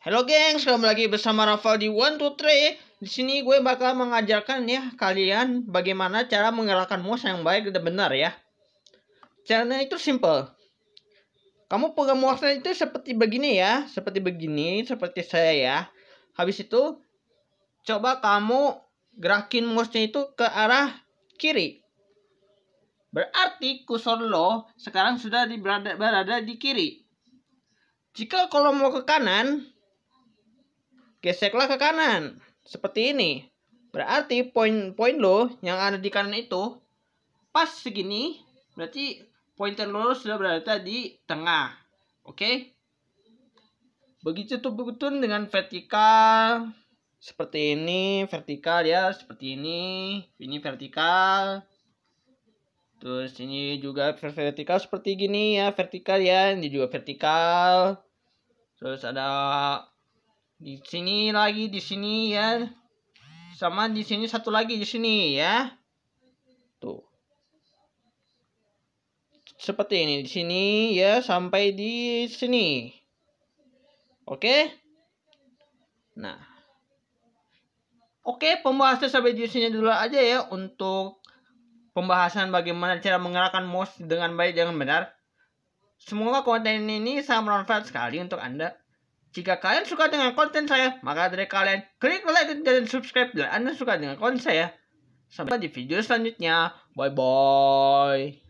Halo gengs, kembali lagi bersama Rafael di One Two Three. Di sini gue bakal mengajarkan ya kalian bagaimana cara menggerakkan mouse yang baik dan benar ya. Caranya itu simple. Kamu pegang mouse itu seperti begini ya, seperti begini, seperti saya ya. Habis itu coba kamu gerakin mouse itu ke arah kiri. Berarti kursor lo sekarang sudah berada, berada di kiri. Jika kalau mau ke kanan, geseklah ke kanan seperti ini berarti poin-poin lo yang ada di kanan itu pas segini berarti pointer lo sudah berada di tengah oke okay? begitu tuh begitu dengan vertikal seperti ini vertikal ya seperti ini ini vertikal terus ini juga vertikal seperti gini ya vertikal ya ini juga vertikal terus ada di sini lagi di sini ya sama di sini satu lagi di sini ya tuh seperti ini di sini ya sampai di sini oke nah oke pembahasan sampai di sini dulu aja ya untuk pembahasan bagaimana cara menggerakkan mouse dengan baik dengan benar semoga konten ini sangat bermanfaat sekali untuk anda jika kalian suka dengan konten saya, maka dari kalian klik like dan subscribe dan Anda suka dengan konten saya. Sampai di video selanjutnya. Bye-bye.